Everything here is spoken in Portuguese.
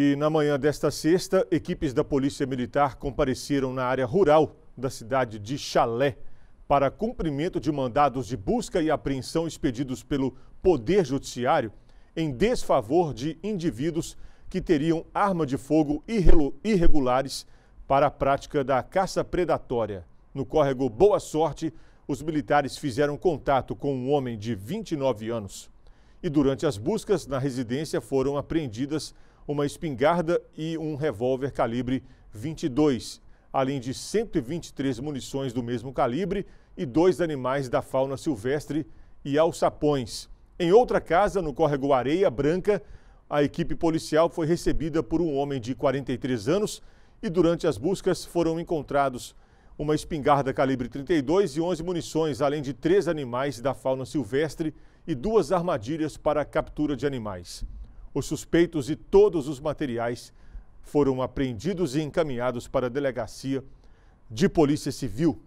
E na manhã desta sexta, equipes da Polícia Militar compareceram na área rural da cidade de Chalé para cumprimento de mandados de busca e apreensão expedidos pelo Poder Judiciário em desfavor de indivíduos que teriam arma de fogo irregulares para a prática da caça predatória. No córrego Boa Sorte, os militares fizeram contato com um homem de 29 anos. E durante as buscas na residência foram apreendidas uma espingarda e um revólver calibre 22, além de 123 munições do mesmo calibre e dois animais da fauna silvestre e alçapões. Em outra casa, no córrego Areia Branca, a equipe policial foi recebida por um homem de 43 anos e durante as buscas foram encontrados uma espingarda calibre 32 e 11 munições, além de três animais da fauna silvestre e duas armadilhas para captura de animais. Os suspeitos e todos os materiais foram apreendidos e encaminhados para a delegacia de Polícia Civil